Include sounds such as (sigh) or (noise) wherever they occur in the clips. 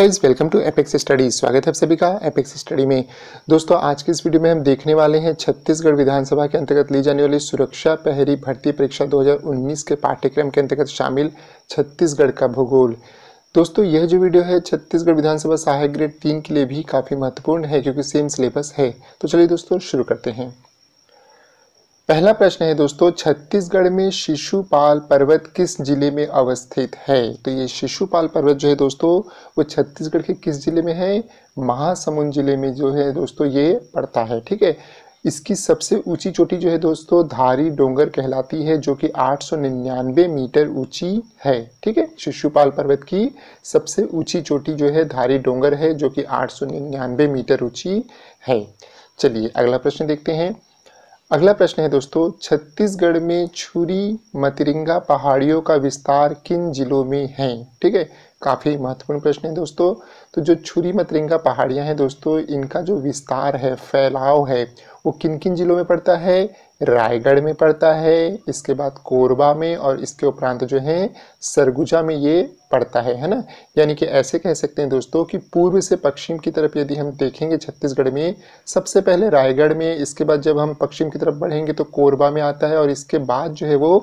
guys welcome to Apex study स्वागत है आप सभी का एपेक्स स्टडी में दोस्तों आज के इस वीडियो में हम देखने वाले हैं छत्तीसगढ़ विधानसभा के अंतर्गत ली जाने वाली सुरक्षा पहरी भर्ती परीक्षा 2019 के पाठ्यक्रम के अंतर्गत शामिल छत्तीसगढ़ का भूगोल दोस्तों यह जो वीडियो है छत्तीसगढ़ विधानसभा सहायक ग्रेड तीन के लिए भी काफ़ी महत्वपूर्ण है क्योंकि सेम सिलेबस है तो चलिए दोस्तों शुरू करते हैं पहला प्रश्न है दोस्तों छत्तीसगढ़ में शिशुपाल पर्वत किस जिले में अवस्थित है तो ये शिशुपाल पर्वत जो है दोस्तों वो छत्तीसगढ़ के किस जिले में है महासमुंद जिले में जो है दोस्तों ये पड़ता है ठीक है इसकी सबसे ऊंची चोटी जो है दोस्तों धारी डोंगर कहलाती है जो कि 899 मीटर ऊंची है ठीक है शिशुपाल पर्वत की सबसे ऊंची चोटी जो है धारी डोंगर है जो कि 899 मीटर ऊंची है चलिए अगला प्रश्न देखते हैं अगला प्रश्न है दोस्तों छत्तीसगढ़ में छुरी मतरिंगा पहाड़ियों का विस्तार किन जिलों में है ठीक है काफ़ी महत्वपूर्ण प्रश्न है दोस्तों तो जो छुरी मतरिंगा पहाड़ियाँ हैं दोस्तों इनका जो विस्तार है फैलाव है वो किन किन जिलों में पड़ता है रायगढ़ में पड़ता है इसके बाद कोरबा में और इसके उपरांत जो है सरगुजा में ये पड़ता है है ना यानी कि ऐसे कह सकते हैं दोस्तों कि पूर्व से पश्चिम की तरफ यदि हम देखेंगे छत्तीसगढ़ में सबसे पहले रायगढ़ में इसके बाद जब हम पश्चिम की तरफ बढ़ेंगे तो कोरबा में आता है और इसके बाद जो है वो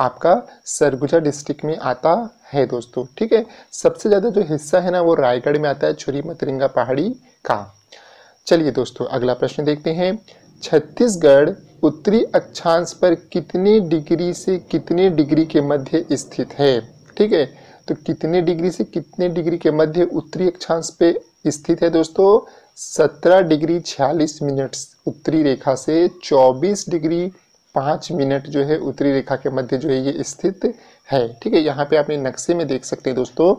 आपका सरगुजा डिस्ट्रिक्ट में आता है दोस्तों ठीक है सबसे ज़्यादा जो हिस्सा है ना वो रायगढ़ में आता है छुरी मतरिंगा पहाड़ी का चलिए दोस्तों अगला प्रश्न देखते हैं छत्तीसगढ़ उत्तरी अक्षांश पर कितने डिग्री से कितने डिग्री के मध्य स्थित है ठीक है तो कितने डिग्री से कितने डिग्री के मध्य उत्तरी अक्षांश पे स्थित है दोस्तों 17 डिग्री 46 मिनट उत्तरी रेखा से 24 डिग्री पाँच मिनट जो है उत्तरी रेखा के मध्य जो है ये स्थित है ठीक है यहाँ पे आपने नक्शे में देख सकते हैं दोस्तों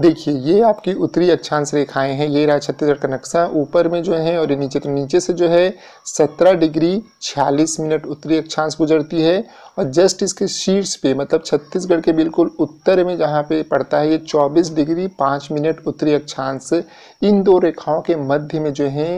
देखिए ये आपकी उत्तरी अक्षांश रेखाएं हैं ये रहा छत्तीसगढ़ का नक्शा ऊपर में जो है और नीचे तो नीचे से जो है सत्रह डिग्री छियालीस मिनट उत्तरी अक्षांश गुजरती है और जस्ट इसके शीर्ष पे मतलब छत्तीसगढ़ के बिल्कुल उत्तर में जहाँ पे पड़ता है ये चौबीस डिग्री पाँच मिनट उत्तरी अक्षांश इन दो रेखाओं के मध्य में जो है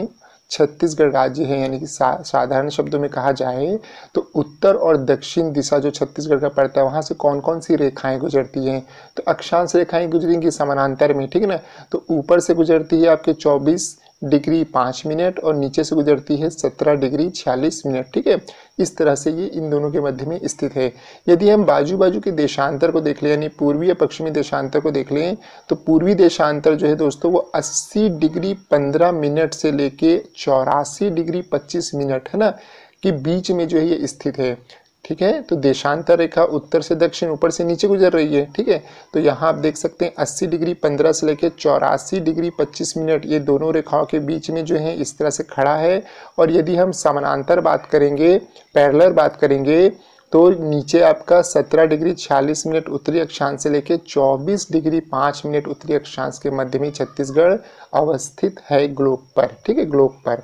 छत्तीसगढ़ राज्य है यानी कि सा, साधारण शब्दों में कहा जाए तो उत्तर और दक्षिण दिशा जो छत्तीसगढ़ का पड़ता है वहाँ से कौन कौन सी रेखाएं गुजरती हैं तो अक्षांश रेखाएं गुजरेंगी समानांतर में ठीक है ना तो ऊपर से गुजरती है आपके चौबीस डिग्री पाँच मिनट और नीचे से गुजरती है सत्रह डिग्री छियालीस मिनट ठीक है इस तरह से ये इन दोनों के मध्य में स्थित है यदि हम बाजू बाजू के देशांतर को देख लें यानी पूर्वी या पश्चिमी देशांतर को देख लें तो पूर्वी देशांतर जो है दोस्तों वो 80 डिग्री 15 मिनट से लेके चौरासी डिग्री 25 मिनट है ना कि बीच में जो है ये स्थित है ठीक है तो देशांतर रेखा उत्तर से दक्षिण ऊपर से नीचे गुजर रही है ठीक है तो यहाँ आप देख सकते हैं 80 डिग्री 15 से लेकर चौरासी डिग्री 25 मिनट ये दोनों रेखाओं के बीच में जो है इस तरह से खड़ा है और यदि हम समानांतर बात करेंगे पैरलर बात करेंगे तो नीचे आपका 17 डिग्री 46 मिनट उत्तरी अक्षांश से लेकर 24 डिग्री 5 मिनट उत्तरी अक्षांश के मध्य में छत्तीसगढ़ अवस्थित है ग्लोब पर ठीक है ग्लोब पर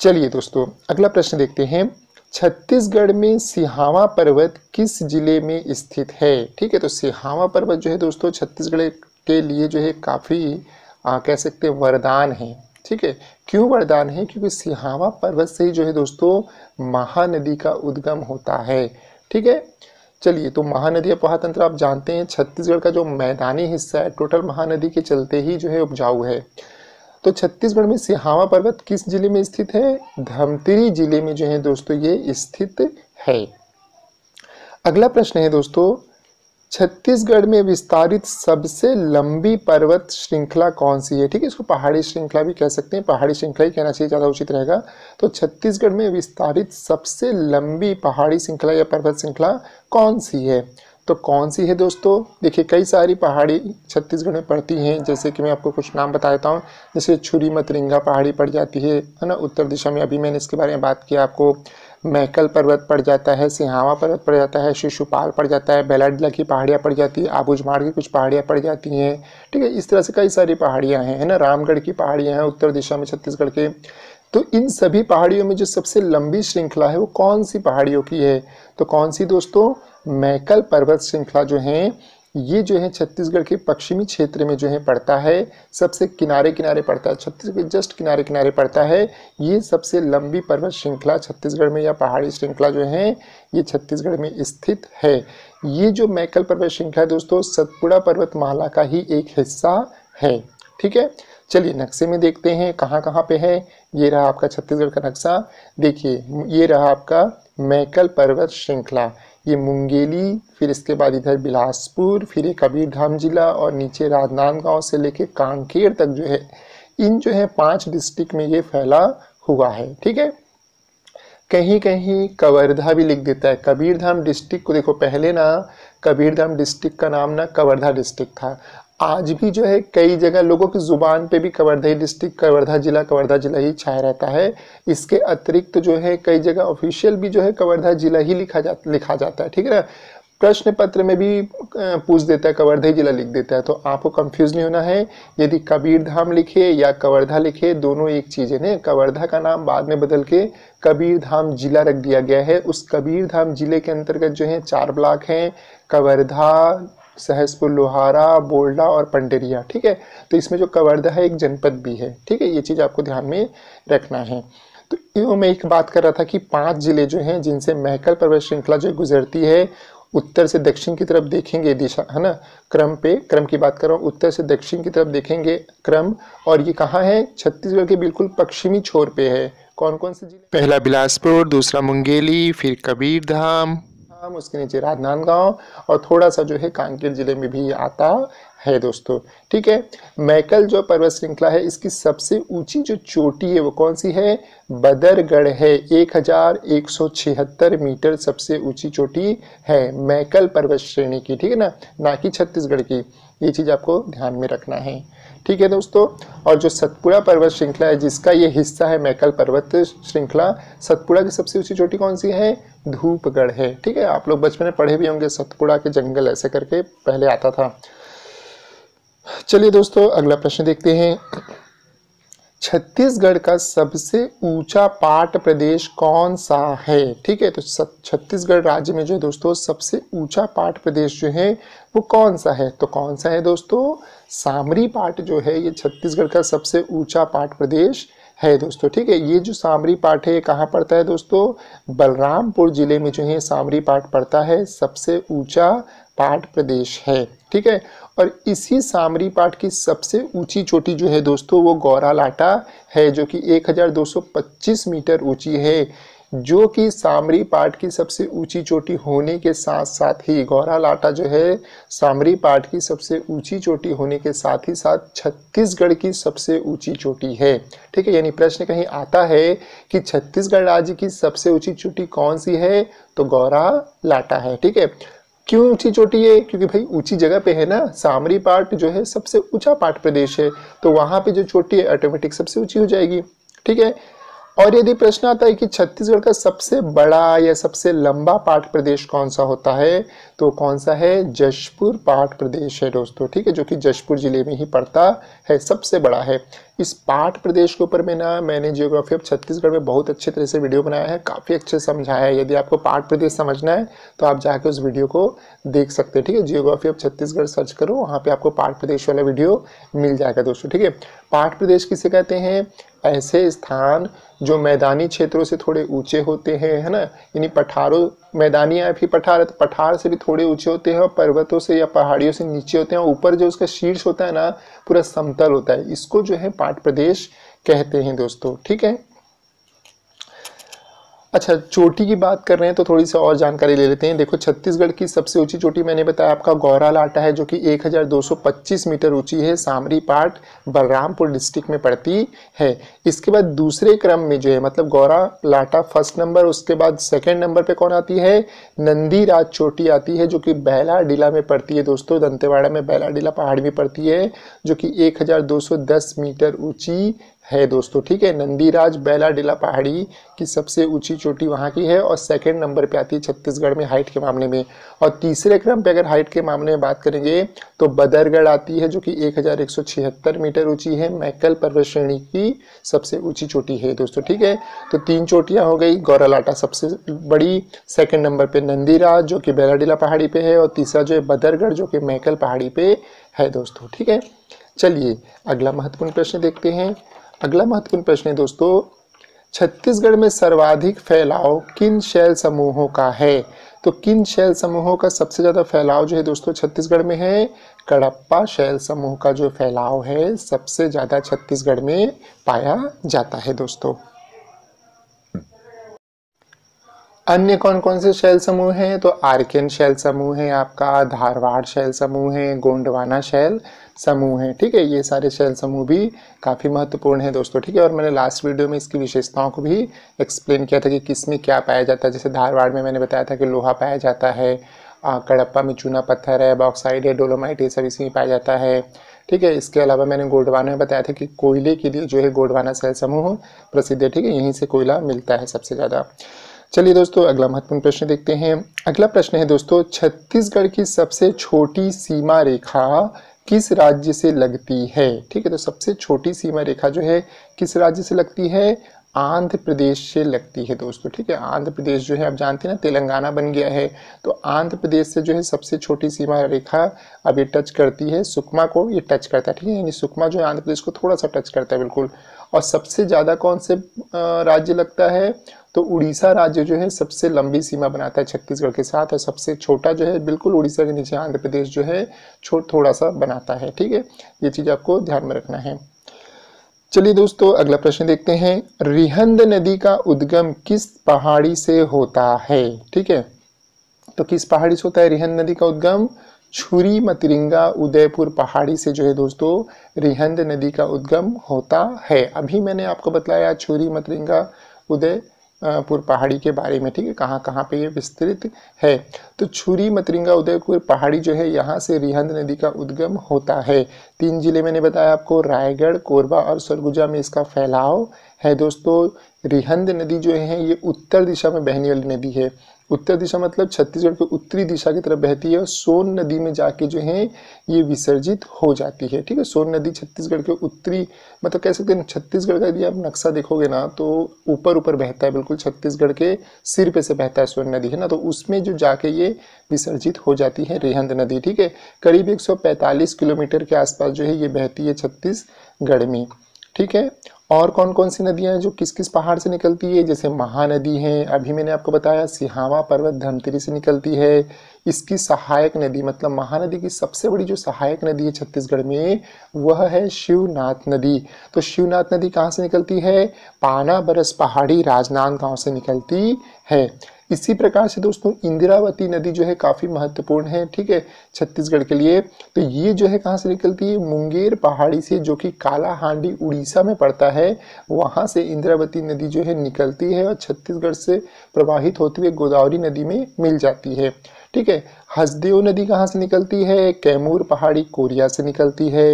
चलिए दोस्तों अगला प्रश्न देखते हैं छत्तीसगढ़ में सिहावा पर्वत किस जिले में स्थित है ठीक है तो सिहावा पर्वत जो है दोस्तों छत्तीसगढ़ के लिए जो है काफ़ी कह सकते हैं वरदान है ठीक है क्यों वरदान है क्योंकि सिहावा पर्वत से ही जो है दोस्तों महानदी का उद्गम होता है ठीक है चलिए तो महानदी अपहातंत्र आप जानते हैं छत्तीसगढ़ का जो मैदानी हिस्सा है टोटल महानदी के चलते ही जो है उपजाऊ है तो छत्तीसगढ़ में सिहावा पर्वत किस जिले में स्थित है धमतरी जिले में जो है दोस्तों ये स्थित है अगला प्रश्न है दोस्तों छत्तीसगढ़ में विस्तारित सबसे लंबी पर्वत श्रृंखला कौन सी है ठीक है इसको पहाड़ी श्रृंखला भी कह सकते हैं पहाड़ी श्रृंखला ही कहना चाहिए ज़्यादा उचित रहेगा तो छत्तीसगढ़ में विस्तारित सबसे लंबी पहाड़ी श्रृंखला या पर्वत श्रृंखला कौन सी है तो कौन सी है दोस्तों देखिए कई सारी पहाड़ी छत्तीसगढ़ में पड़ती हैं जैसे कि मैं आपको कुछ नाम बता देता हूँ जैसे छुरी मतरिंगा पहाड़ी पड़ जाती है है ना उत्तर दिशा में अभी मैंने इसके बारे में बात किया आपको महकल पर्वत पड़ जाता है सिहावा पर्वत पड़ जाता है शिशुपाल पड़ जाता है बेलाडला की पहाड़ियाँ पड़ जाती है आबूझमाड़ की कुछ पहाड़ियाँ पड़ जाती हैं ठीक है इस तरह से कई सारी पहाड़ियाँ हैं है ना रामगढ़ की पहाड़ियाँ हैं उत्तर दिशा में छत्तीसगढ़ के तो इन सभी पहाड़ियों में जो सबसे लंबी श्रृंखला है वो कौन सी पहाड़ियों की है तो कौन सी दोस्तों मैकल पर्वत श्रृंखला जो है ये जो है छत्तीसगढ़ के पश्चिमी क्षेत्र में जो है पड़ता है सबसे किनारे किनारे पड़ता है छत्तीसगढ़ जस्ट किनारे किनारे पड़ता है ये सबसे लंबी पर्वत श्रृंखला छत्तीसगढ़ में या पहाड़ी श्रृंखला जो है ये छत्तीसगढ़ में स्थित है ये जो मैकल पर्वत श्रृंखला है दोस्तों सतपुड़ा पर्वत माला का ही एक हिस्सा है ठीक है चलिए नक्शे में देखते हैं कहाँ कहाँ पे है ये रहा आपका छत्तीसगढ़ का नक्शा देखिए ये रहा आपका मैकल पर्वत श्रृंखला ये मुंगेली फिर इसके बाद इधर बिलासपुर फिर ये कबीरधाम जिला और नीचे राजनांदगांव से लेके कांकेर तक जो है इन जो है पांच डिस्ट्रिक्ट में ये फैला हुआ है ठीक है कहीं कहीं कवर्धा भी लिख देता है कबीरधाम डिस्ट्रिक्ट को देखो पहले ना कबीरधाम डिस्ट्रिक्ट का नाम ना कवर्धा डिस्ट्रिक्ट था आज भी जो है कई जगह लोगों की ज़ुबान पे भी कवर्धा डिस्ट्रिक्ट कवर्धा जिला कवर्धा जिला ही छाया रहता है इसके अतिरिक्त तो जो है कई जगह ऑफिशियल भी जो है कवर्धा जिला ही लिखा जा लिखा जाता है ठीक है ना प्रश्न पत्र में भी पूछ देता है कवर्धा जिला लिख देता है तो आपको कंफ्यूज नहीं होना है यदि कबीर धाम लिखे या कवर्धा लिखे दोनों एक चीज़ है कवर्धा का नाम बाद में बदल के कबीर धाम जिला रख दिया गया है उस कबीर धाम जिले के अंतर्गत जो है चार ब्लॉक हैं कवर्धा सहसपुर लोहारा बोल्डा और पंडेरिया ठीक है तो इसमें जो कवर्धा है एक जनपद भी है ठीक है ये चीज़ आपको ध्यान में रखना है तो मैं एक बात कर रहा था कि पांच ज़िले जो हैं जिनसे महकल पर्वत श्रृंखला जो गुजरती है उत्तर से दक्षिण की तरफ देखेंगे दिशा है ना क्रम पे क्रम की बात कर रहा हूँ उत्तर से दक्षिण की तरफ देखेंगे क्रम और ये कहाँ है छत्तीसगढ़ के बिल्कुल पश्चिमी छोर पे है कौन कौन से जिले पहला बिलासपुर दूसरा मुंगेली फिर कबीरधाम आसाम उसके नीचे राजनांदगांव और थोड़ा सा जो है कांकेर जिले में भी आता है दोस्तों ठीक है मैकल जो पर्वत श्रृंखला है इसकी सबसे ऊंची जो चोटी है वो कौन सी है बदरगढ़ है 1176 मीटर सबसे ऊंची चोटी है मैकल पर्वत श्रेणी की ठीक है ना ना कि छत्तीसगढ़ की ये चीज़ आपको ध्यान में रखना है ठीक है दोस्तों और जो सतपुड़ा पर्वत श्रृंखला है जिसका ये हिस्सा है मैकल पर्वत श्रृंखला सतपुड़ा की सबसे ऊंची चोटी कौन सी है धूपगढ़ है ठीक है आप लोग बचपन में पढ़े भी होंगे सतपुड़ा के जंगल ऐसे करके पहले आता था चलिए दोस्तों अगला प्रश्न देखते हैं छत्तीसगढ़ का सबसे ऊंचा पाट प्रदेश कौन सा है ठीक है तो छत्तीसगढ़ राज्य में जो है दोस्तों सबसे ऊंचा पाट प्रदेश जो है वो कौन सा है तो कौन सा है दोस्तों सामरी पाट जो है ये छत्तीसगढ़ का सबसे ऊंचा पाट प्रदेश है दोस्तों ठीक है ये जो सामरी पाठ है ये कहाँ पड़ता है दोस्तों बलरामपुर जिले में जो है सामरी पाठ पड़ता है सबसे ऊंचा पाट प्रदेश है ठीक है और इसी सामरी पाट की सबसे ऊंची चोटी जो है दोस्तों वो गौरालाटा है जो कि 1225 मीटर ऊंची है जो कि सामरी पाट की सबसे ऊंची चोटी होने के साथ साथ ही गौरालाटा जो है सामरी पाट की सबसे ऊंची चोटी होने के साथ ही साथ छत्तीसगढ़ की सबसे ऊंची चोटी है ठीक है यानी प्रश्न कहीं आता है कि छत्तीसगढ़ राज्य की सबसे ऊंची चोटी कौन सी है तो गौरा लाटा है ठीक है क्यों ऊंची चोटी है क्योंकि भाई ऊंची जगह पे है ना सामरी पार्ट जो है सबसे ऊंचा पार्ट प्रदेश है तो वहां पे जो चोटी है ऑटोमेटिक सबसे ऊंची हो जाएगी ठीक है और यदि प्रश्न आता है कि छत्तीसगढ़ का सबसे बड़ा या सबसे लंबा पाठ प्रदेश कौन सा होता है तो कौन सा है जशपुर पाट प्रदेश है दोस्तों ठीक है जो कि जशपुर ज़िले में ही पड़ता है सबसे बड़ा है इस पाट प्रदेश के ऊपर मैं ना मैंने जियोग्राफी ऑफ छत्तीसगढ़ में बहुत अच्छे तरह से वीडियो बनाया है काफ़ी अच्छे समझाया है यदि आपको पाट प्रदेश समझना है तो आप जाके उस वीडियो को देख सकते हैं ठीक है जियोग्राफी ऑफ छत्तीसगढ़ सर्च करो वहाँ पे आपको पाट प्रदेश वाला वीडियो मिल जाएगा दोस्तों ठीक है पाट प्रदेश किसे कहते हैं ऐसे स्थान जो मैदानी क्षेत्रों से थोड़े ऊंचे होते हैं है ना यानी पठारों मैदानी या फिर पठार है तो पठार से भी थोड़े ऊंचे होते हैं और पर्वतों से या पहाड़ियों से नीचे होते हैं ऊपर जो उसका शीर्ष होता है ना पूरा समतल होता है इसको जो है पाट प्रदेश कहते हैं दोस्तों ठीक है अच्छा चोटी की बात कर रहे हैं तो थोड़ी सी और जानकारी ले लेते हैं देखो छत्तीसगढ़ की सबसे ऊंची चोटी मैंने बताया आपका गौरा लाटा है जो कि 1225 मीटर ऊंची है सामरी पाट बलरामपुर डिस्ट्रिक्ट में पड़ती है इसके बाद दूसरे क्रम में जो है मतलब गौरा लाटा फर्स्ट नंबर उसके बाद सेकेंड नंबर पर कौन आती है नंदी चोटी आती है जो कि बैला में पड़ती है दोस्तों दंतेवाड़ा में बैलाडीला पहाड़ में पड़ती है जो कि एक मीटर ऊँची है दोस्तों ठीक है नंदीराज बैला डिला पहाड़ी की सबसे ऊंची चोटी वहाँ की है और सेकंड नंबर पे आती है छत्तीसगढ़ में हाइट के मामले में और तीसरे क्रम पे अगर हाइट के मामले में बात करेंगे तो बदरगढ़ आती है जो कि 1176 मीटर ऊंची है मैकल पर्वत श्रेणी की सबसे ऊंची चोटी है दोस्तों ठीक है तो तीन चोटियाँ हो गई गौरालाटा सबसे बड़ी सेकेंड नंबर पर नंदीराज जो कि बैलाडीला पहाड़ी पर है और तीसरा जो है बदरगढ़ जो कि मैकल पहाड़ी पर है दोस्तों ठीक है चलिए अगला महत्वपूर्ण प्रश्न देखते हैं अगला महत्वपूर्ण प्रश्न है दोस्तों छत्तीसगढ़ में सर्वाधिक फैलाव किन शैल समूहों का है तो किन शैल समूहों का सबसे ज़्यादा फैलाव जो है दोस्तों छत्तीसगढ़ में है कड़प्पा शैल समूह का जो फैलाव है सबसे ज़्यादा छत्तीसगढ़ में पाया जाता है दोस्तों अन्य कौन कौन से शैल समूह हैं तो आर्कियन शैल समूह है आपका धारवाड़ शैल समूह है गोंडवाना शैल समूह हैं ठीक है ये सारे शैल समूह भी काफ़ी महत्वपूर्ण है दोस्तों ठीक है और मैंने लास्ट वीडियो में इसकी विशेषताओं को भी एक्सप्लेन किया था कि किस में क्या पाया जाता है जैसे धारवाड़ में मैंने बताया था कि लोहा पाया जाता है कड़प्पा में चूना पत्थर है बॉक्साइड है डोलोमाइट ये सब इसी में पाया जाता है ठीक है इसके अलावा मैंने गोडवाना में बताया था कि कोयले के लिए जो है गोडवाना शैल समूह प्रसिद्ध है ठीक है यहीं से कोयला मिलता है सबसे ज़्यादा चलिए दोस्तों अगला महत्वपूर्ण प्रश्न देखते हैं अगला प्रश्न है दोस्तों छत्तीसगढ़ की सबसे छोटी सीमा रेखा किस राज्य से लगती है ठीक है तो सबसे छोटी सीमा रेखा जो है किस राज्य से लगती है आंध्र प्रदेश से लगती है दोस्तों ठीक है आंध्र प्रदेश जो है आप जानते हैं ना तेलंगाना बन गया है तो आंध्र प्रदेश से जो है सबसे छोटी सीमा रेखा अब ये टच करती है सुकमा को ये टच करता है ठीक है यानी सुकमा जो है आंध्र प्रदेश को थोड़ा सा टच करता है बिल्कुल और सबसे ज़्यादा कौन से राज्य लगता है तो उड़ीसा राज्य जो है सबसे लंबी सीमा बनाता है छत्तीसगढ़ के साथ और सबसे छोटा जो है बिल्कुल उड़ीसा के नीचे आंध्र प्रदेश जो है थोड़ा सा बनाता है ठीक है ये चीज़ आपको ध्यान में रखना है चलिए दोस्तों अगला प्रश्न देखते हैं रिहंद नदी का उद्गम किस पहाड़ी से होता है ठीक है तो किस पहाड़ी से होता है रिहंद नदी का उद्गम छुरी मतिरिंगा उदयपुर पहाड़ी से जो है दोस्तों रिहंद नदी का उद्गम होता है अभी मैंने आपको बताया छुरी मतिरिंगा उदय पूर्व पहाड़ी के बारे में ठीक है कहाँ कहाँ पे ये विस्तृत है तो छुरी मतरिंगा उदयपुर पहाड़ी जो है यहाँ से रिहंद नदी का उद्गम होता है तीन जिले मैंने बताया आपको रायगढ़ कोरबा और सरगुजा में इसका फैलाव है दोस्तों रिहंद नदी जो है ये उत्तर दिशा में बहने वाली नदी है उत्तर दिशा मतलब छत्तीसगढ़ के उत्तरी दिशा की तरफ बहती है और सोन नदी में जाके जो है ये विसर्जित हो जाती है ठीक है सोन नदी छत्तीसगढ़ के उत्तरी मतलब कह सकते हैं छत्तीसगढ़ का यदि आप नक्शा देखोगे ना तो ऊपर ऊपर बहता है बिल्कुल छत्तीसगढ़ के सिर पे से बहता है सोन नदी है ना तो उसमें जो जाके ये विसर्जित हो जाती है रेहंद नदी ठीक है करीब एक किलोमीटर के आसपास जो है ये बहती है छत्तीसगढ़ में ठीक है और कौन कौन सी नदियाँ हैं जो किस किस पहाड़ से निकलती है जैसे महानदी है अभी मैंने आपको बताया सिहावा पर्वत धमतरी से निकलती है इसकी सहायक नदी मतलब महानदी की सबसे बड़ी जो सहायक नदी है छत्तीसगढ़ में वह है शिवनाथ नदी तो शिवनाथ नदी कहाँ से निकलती है पाना बरस पहाड़ी राजनांद गाँव से निकलती है इसी प्रकार से दोस्तों इंदिरावती नदी जो है काफ़ी महत्वपूर्ण है ठीक है छत्तीसगढ़ के लिए तो ये जो है कहाँ से निकलती है मुंगेर पहाड़ी से जो कि काला हांडी उड़ीसा में पड़ता है वहाँ से इंदिरावती नदी जो है निकलती है और छत्तीसगढ़ से प्रवाहित होती हुई गोदावरी नदी में मिल जाती है ठीक है हसदेव नदी कहाँ से निकलती है कैमूर पहाड़ी कोरिया से निकलती है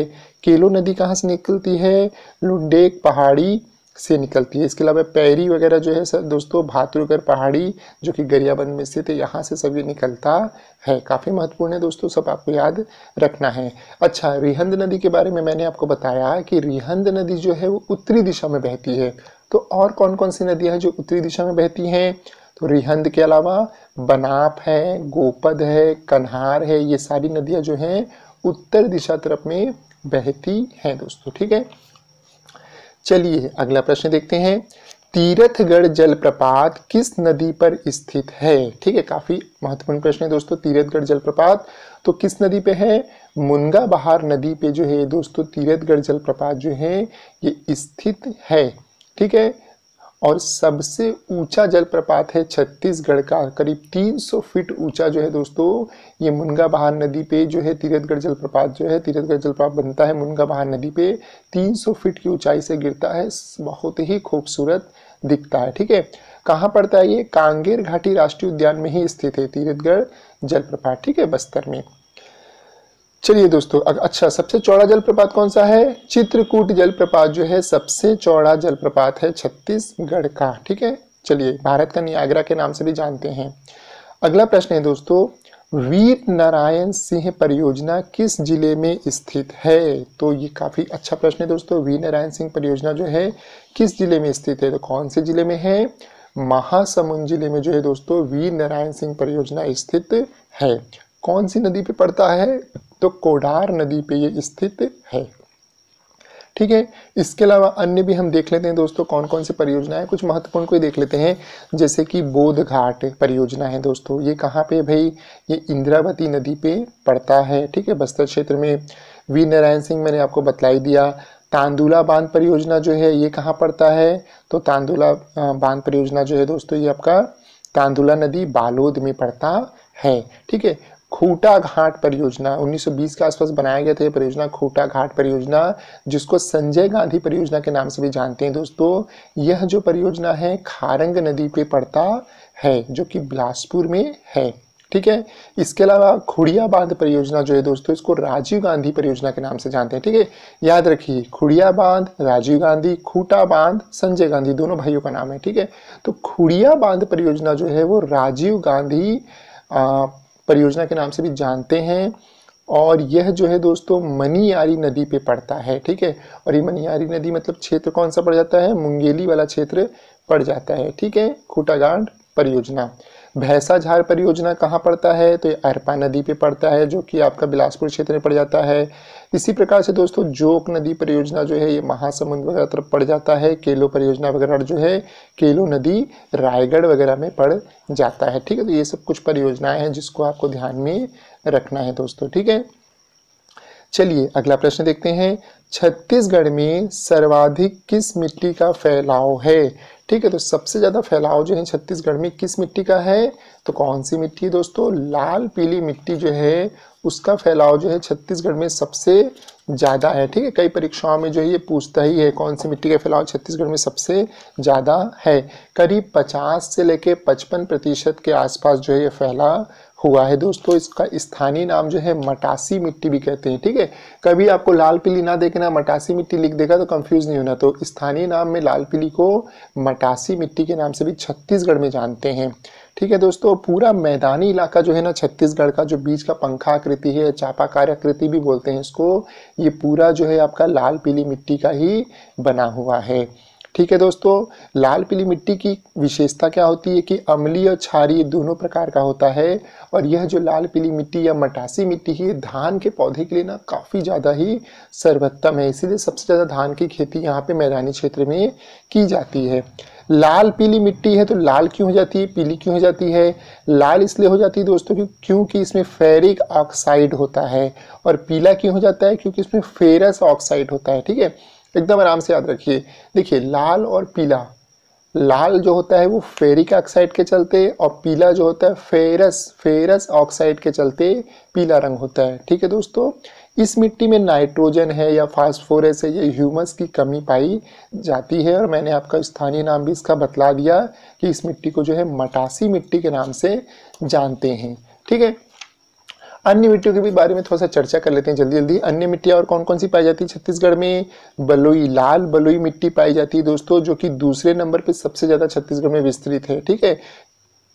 केलो नदी कहाँ से निकलती है लुंडेक पहाड़ी से निकलती है इसके अलावा पैरी वगैरह जो है सर दोस्तों भातरुगर पहाड़ी जो कि गरियाबंद में स्थित है यहाँ से सब ये निकलता है काफ़ी महत्वपूर्ण है दोस्तों सब आपको याद रखना है अच्छा रिहंद नदी के बारे में मैंने आपको बताया कि रिहंद नदी जो है वो उत्तरी दिशा में बहती है तो और कौन कौन सी नदियाँ हैं जो उत्तरी दिशा में बहती हैं तो रिहंद के अलावा बनाप है गोपद है कन्हार है ये सारी नदियाँ जो हैं उत्तर दिशा तरफ में बहती हैं दोस्तों ठीक है चलिए अगला प्रश्न देखते हैं तीरथगढ़ जलप्रपात किस नदी पर स्थित है ठीक है काफी महत्वपूर्ण प्रश्न है दोस्तों तीरथगढ़ जलप्रपात तो किस नदी पे है मुनगा बहार नदी पे जो है दोस्तों तीरथगढ़ जलप्रपात जो है ये स्थित है ठीक है और सबसे ऊंचा जलप्रपात है छत्तीसगढ़ का करीब 300 फीट ऊंचा जो है दोस्तों ये मुनगा बहान नदी पे जो है तीरथगढ़ जलप्रपात जो है तीरथगढ़ जलप्रपात बनता है मुनगा बहान नदी पे 300 फीट की ऊंचाई से गिरता है बहुत ही खूबसूरत दिखता है ठीक है कहाँ पड़ता है ये कांगेर घाटी राष्ट्रीय उद्यान में ही स्थित है तीरथगढ़ जलप्रपात ठीक है बस्तर में चलिए दोस्तों अच्छा सबसे चौड़ा जलप्रपात कौन सा है चित्रकूट जलप्रपात जो है सबसे चौड़ा जलप्रपात है छत्तीसगढ़ का ठीक है चलिए भारत का नियाग्रा के नाम से भी जानते हैं अगला प्रश्न है दोस्तों वीर नारायण सिंह परियोजना किस जिले में स्थित है तो ये काफ़ी अच्छा प्रश्न है दोस्तों वीर नारायण सिंह परियोजना जो है किस जिले में स्थित है तो कौन से जिले में है महासमुंद जिले में जो है दोस्तों वीर नारायण सिंह परियोजना स्थित है कौन सी नदी पे पड़ता है तो कोडार नदी पे ये स्थित है ठीक है इसके अलावा अन्य भी हम देख लेते हैं दोस्तों कौन कौन सी परियोजनाएं कुछ महत्वपूर्ण कोई देख लेते हैं जैसे कि बोध घाट परियोजना है दोस्तों ये कहाँ पे भाई ये इंद्रावती नदी पे पड़ता है ठीक है बस्तर क्षेत्र में वीर नारायण सिंह मैंने आपको बतलाई दिया तांदुला बांध परियोजना जो है ये कहाँ पड़ता है तो तांदुला बांध परियोजना जो है दोस्तों ये आपका तांदुला नदी बालोद में पड़ता है ठीक है खूटा घाट परियोजना 1920 के आसपास बनाया गया था यह परियोजना खूटा घाट परियोजना जिसको संजय गांधी परियोजना के नाम से भी जानते हैं दोस्तों यह जो परियोजना है खारंग नदी पे पड़ता है जो कि बिलासपुर में है ठीक है इसके अलावा खुड़िया बांध परियोजना जो है दोस्तों इसको राजीव गांधी परियोजना के नाम से जानते हैं ठीक है याद रखिए खुड़िया बांध राजीव गांधी खूटा बांध संजय गांधी दोनों भाइयों का नाम है ठीक है तो खुड़िया बांध परियोजना जो है वो राजीव गांधी परियोजना के नाम से भी जानते हैं और यह जो है दोस्तों मनियारी नदी पे पड़ता है ठीक है और ये मनियारी नदी मतलब क्षेत्र कौन सा पड़ जाता है मुंगेली वाला क्षेत्र पड़ जाता है ठीक है खूटागांड परियोजना झार परियोजना कहाँ पड़ता है तो ये अरपा नदी पे पड़ता है जो कि आपका बिलासपुर क्षेत्र में पड़ जाता है इसी प्रकार से दोस्तों जोक नदी परियोजना जो है ये महासमुंद वगैरह तरफ पड़ जाता है केलो परियोजना वगैरह जो है केलो नदी रायगढ़ वगैरह में पड़ जाता है ठीक है तो ये सब कुछ परियोजनाएं हैं जिसको आपको ध्यान में रखना है दोस्तों ठीक है चलिए अगला प्रश्न देखते हैं छत्तीसगढ़ में सर्वाधिक किस मिट्टी का फैलाव है ठीक है तो सबसे ज़्यादा फैलाव जो है छत्तीसगढ़ में किस मिट्टी का है तो कौन सी मिट्टी है दोस्तों लाल पीली मिट्टी जो है उसका फैलाव जो है छत्तीसगढ़ में सबसे ज़्यादा है ठीक है कई परीक्षाओं में जो है ये पूछता ही है कौन सी मिट्टी का फैलाव छत्तीसगढ़ में सबसे ज़्यादा है करीब 50 से लेके 55 प्रतिशत के आसपास जो है ये फैला हुआ है दोस्तों इसका स्थानीय नाम जो है मटासी मिट्टी भी कहते हैं ठीक है कभी आपको लाल पीली ना देखना मटासी मिट्टी लिख देगा तो कंफ्यूज नहीं होना तो स्थानीय नाम में लाल पीली को मटासी मिट्टी के नाम से भी छत्तीसगढ़ में जानते हैं ठीक है दोस्तों पूरा मैदानी इलाका जो है ना छत्तीसगढ़ का जो बीच का पंखा आकृति है चापाकार आकृति भी बोलते हैं इसको ये पूरा जो है आपका लाल पीली मिट्टी का ही बना हुआ है ठीक है दोस्तों लाल पीली मिट्टी की विशेषता क्या होती है कि अम्लीय और क्षारीय दोनों प्रकार का होता है और यह जो लाल पीली मिट्टी या मटासी मिट्टी है धान के पौधे के लिए ना काफ़ी ज़्यादा ही सर्वोत्तम है इसीलिए सबसे ज़्यादा धान की खेती यहाँ पे मैदानी क्षेत्र में की जाती है लाल पीली मिट्टी है तो लाल क्यों हो जाती है पीली क्यों हो जाती है लाल इसलिए हो जाती है दोस्तों क्योंकि इसमें फेरिक ऑक्साइड होता है और पीला क्यों हो जाता है क्योंकि इसमें फेरस ऑक्साइड होता है ठीक है एकदम आराम से याद रखिए देखिए लाल और पीला लाल जो होता है वो फेरिक ऑक्साइड के चलते और पीला जो होता है फेरस फेरस ऑक्साइड के चलते पीला रंग होता है ठीक है दोस्तों इस मिट्टी में नाइट्रोजन है या फास्फोरस है या ह्यूमस की कमी पाई जाती है और मैंने आपका स्थानीय नाम भी इसका बतला दिया कि इस मिट्टी को जो है मटासी मिट्टी के नाम से जानते हैं ठीक है अन्य मिट्टियों के भी बारे में थोड़ा सा चर्चा कर लेते हैं जल्दी जल्दी अन्य मिट्टियाँ और कौन कौन सी पाई जाती है छत्तीसगढ़ में बलोई लाल बलोई मिट्टी पाई जाती है दोस्तों जो कि दूसरे नंबर पर सबसे ज़्यादा छत्तीसगढ़ में विस्तृत है ठीक है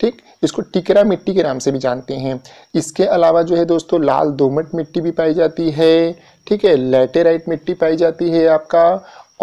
ठीक इसको टिकरा मिट्टी के नाम से भी जानते हैं इसके अलावा जो है दोस्तों लाल दोमट मिट्टी भी पाई जाती है ठीक है लेटेराइट मिट्टी पाई जाती है आपका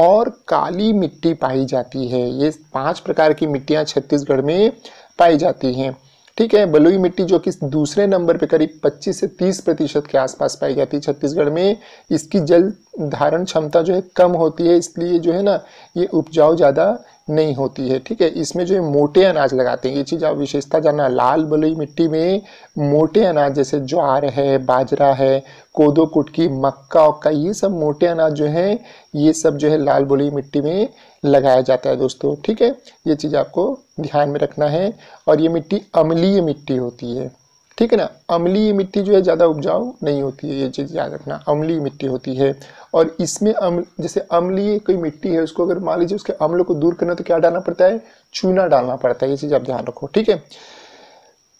और काली मिट्टी पाई जाती है ये पांच प्रकार की मिट्टियां छत्तीसगढ़ में पाई जाती हैं ठीक है बलुई मिट्टी जो कि दूसरे नंबर पे करीब 25 से 30 प्रतिशत के आसपास पाई जाती है छत्तीसगढ़ में इसकी जल धारण क्षमता जो है कम होती है इसलिए जो है ना ये उपजाऊ ज़्यादा नहीं होती है ठीक है इसमें जो है मोटे अनाज लगाते हैं ये चीज़ आप विशेषता जानना लाल बलुई मिट्टी में मोटे अनाज जैसे ज्वार है बाजरा है कोदो कुटकी मक्का वक्का ये सब मोटे अनाज जो है ये सब जो है लाल बलुई मिट्टी में लगाया जाता है दोस्तों ठीक है ये चीज़ आपको ध्यान में रखना है और ये मिट्टी अम्लीय मिट्टी होती है ठीक है ना अम्लीय मिट्टी जो है ज़्यादा उपजाऊ नहीं होती है ये चीज़ याद रखना अम्लीय मिट्टी होती है और इसमें अम्ल जैसे अम्लीय कोई मिट्टी है उसको अगर मान लीजिए उसके अम्ल को दूर करना तो क्या डालना पड़ता है चूना डालना पड़ता है ये चीज़ आप ध्यान रखो ठीक है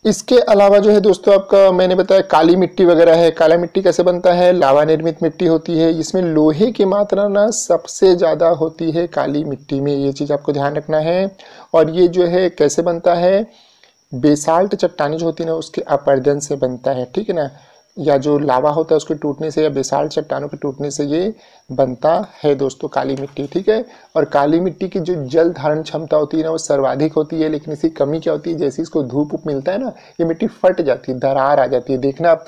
इसके अलावा जो है दोस्तों आपका मैंने बताया काली मिट्टी वगैरह है काला मिट्टी कैसे बनता है लावा निर्मित मिट्टी होती है इसमें लोहे की मात्रा ना सबसे ज़्यादा होती है काली मिट्टी में ये चीज़ आपको ध्यान रखना है और ये जो है कैसे बनता है बेसाल्ट चट्टानी जो होती है ना उसके अपर्दन से बनता है ठीक है ना या जो लावा होता है उसके टूटने से या विशाल चट्टानों के टूटने से ये बनता है दोस्तों काली मिट्टी ठीक है और काली मिट्टी की जो जल धारण क्षमता होती है ना वो सर्वाधिक होती है लेकिन इसकी कमी क्या होती है जैसे इसको धूप उप मिलता है ना ये मिट्टी फट जाती है दरार आ जाती है देखना आप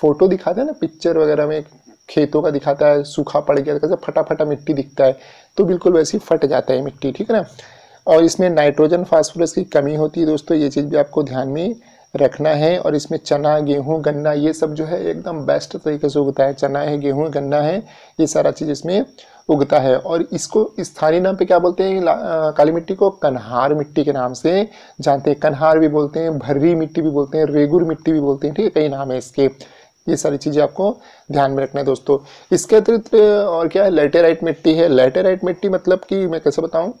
फोटो दिखाते हैं ना पिक्चर वगैरह में खेतों का दिखाता है सूखा पड़ गया कैसे फटा मिट्टी दिखता है तो बिल्कुल वैसी फट जाता है मिट्टी ठीक है ना और इसमें नाइट्रोजन फास्फोरस की कमी होती है दोस्तों ये चीज़ भी आपको ध्यान में रखना है और इसमें चना गेहूँ गन्ना ये सब जो है एकदम बेस्ट तरीके से उगता है चना है गेहूँ गन्ना है ये सारा चीज़ इसमें उगता है और इसको स्थानीय नाम पे क्या बोलते हैं काली मिट्टी को कन्हार मिट्टी के नाम से जानते हैं कन्हार भी बोलते हैं भर्री मिट्टी भी बोलते हैं रेगुर मिट्टी भी बोलते हैं ठीक है कई नाम है इसके ये सारी चीज़ें आपको ध्यान में रखना है दोस्तों इसके अतिरिक्त और क्या है लेटेराइट मिट्टी है लेटेराइट मिट्टी मतलब कि मैं कैसे बताऊँ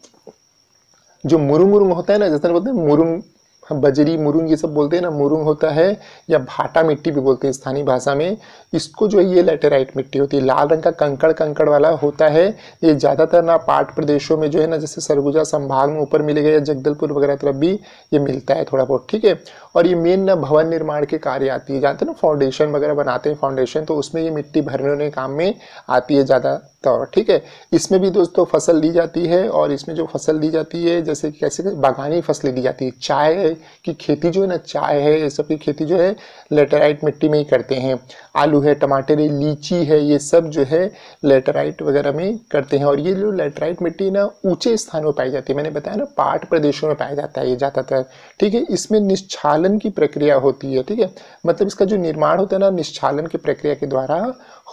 जो मुरुम होता है ना जैसे बोलते हैं मुरुम हम बजरी मुरुंग ये सब बोलते हैं ना मुरुंग होता है या भाटा मिट्टी भी बोलते हैं स्थानीय भाषा में इसको जो है ये लेटेराइट मिट्टी होती है लाल रंग का कंकड़ कंकड़ वाला होता है ये ज़्यादातर ना पाट प्रदेशों में जो है ना जैसे सरगुजा संभाग में ऊपर मिलेगा या जगदलपुर वगैरह तरफ भी ये मिलता है थोड़ा बहुत ठीक है और ये मेन ना भवन निर्माण के कार्य आती है जानते हैं ना फाउंडेशन वगैरह बनाते हैं फाउंडेशन तो उसमें ये मिट्टी भरने काम में आती है ज़्यादा सकता होगा ठीक है इसमें भी दोस्तों फसल ली जाती है और इसमें जो फसल ली जाती है जैसे कैसे बागानी फसलें ली जाती है चाय की खेती जो है ना चाय है ये सब की खेती जो है लेटराइट मिट्टी में ही करते हैं आलू है टमाटर है लीची है ये सब जो है लेटराइट वगैरह में करते हैं और ये जो लेटराइट मिट्टी ना ऊंचे स्थानों पर पाई जाती है मैंने बताया ना पाट प्रदेशों में पाया जाता है ये ज़्यादातर ठीक है इसमें निश्छालन की प्रक्रिया होती है ठीक है मतलब इसका जो निर्माण होता है ना निश्छालन की प्रक्रिया के द्वारा